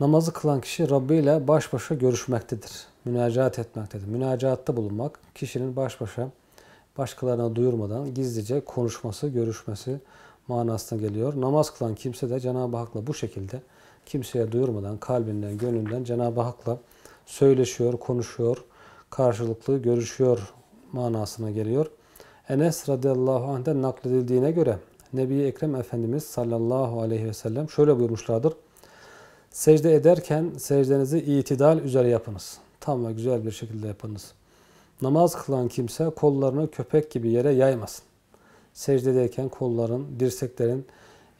Namazı kılan kişi Rabbi ile baş başa görüşmektedir. Münacaat etmektedir. Münacaatta bulunmak kişinin baş başa başkalarına duyurmadan gizlice konuşması, görüşmesi manasına geliyor. Namaz kılan kimse de Cenab-ı Hak'la bu şekilde kimseye duyurmadan kalbinden, gönlünden Cenab-ı Hak'la söyleşiyor, konuşuyor, karşılıklı görüşüyor manasına geliyor. Enes radıyallahu anh'den nakledildiğine göre Nebi Ekrem Efendimiz sallallahu aleyhi ve sellem şöyle buyurmuşlardır. Secde ederken secdenizi itidal üzere yapınız. Tam ve güzel bir şekilde yapınız. Namaz kılan kimse kollarını köpek gibi yere yaymasın. Secdedeyken kolların, dirseklerin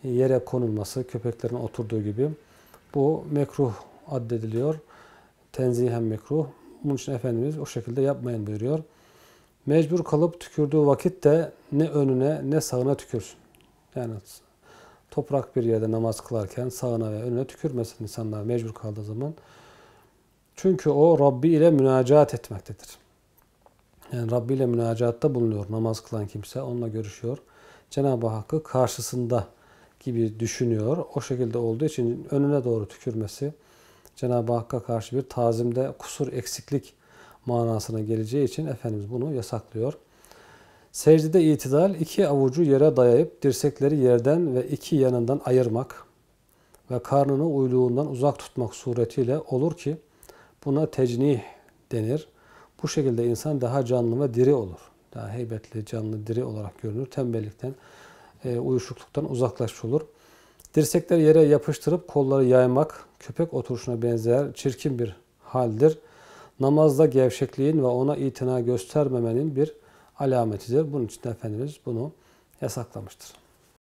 yere konulması, köpeklerin oturduğu gibi bu mekruh addediliyor. Tenzihen mekruh. Bunun için Efendimiz o şekilde yapmayın buyuruyor. Mecbur kalıp tükürdüğü vakit de ne önüne ne sağına tükürsün. Yani toprak bir yerde namaz kılarken sağına ve önüne tükürmesin insanlar mecbur kaldığı zaman. Çünkü o Rabbi ile münacat etmektedir. Yani Rabbi ile münacatta bulunuyor namaz kılan kimse. Onunla görüşüyor. Cenab-ı Hakk'ı karşısında gibi düşünüyor. O şekilde olduğu için önüne doğru tükürmesi Cenab-ı Hakk'a karşı bir tazimde kusur eksiklik manasına geleceği için Efendimiz bunu yasaklıyor. Secdede itidal iki avucu yere dayayıp dirsekleri yerden ve iki yanından ayırmak ve karnını uyluğundan uzak tutmak suretiyle olur ki buna tecnih denir. Bu şekilde insan daha canlı ve diri olur. Daha heybetli, canlı, diri olarak görünür. Tembellikten, e, uyuşukluktan uzaklaşmış olur. Dirsekleri yere yapıştırıp kolları yaymak köpek oturuşuna benzer çirkin bir haldir. Namazda gevşekliğin ve ona itina göstermemenin bir alametidir. Bunun için de Efendimiz bunu yasaklamıştır.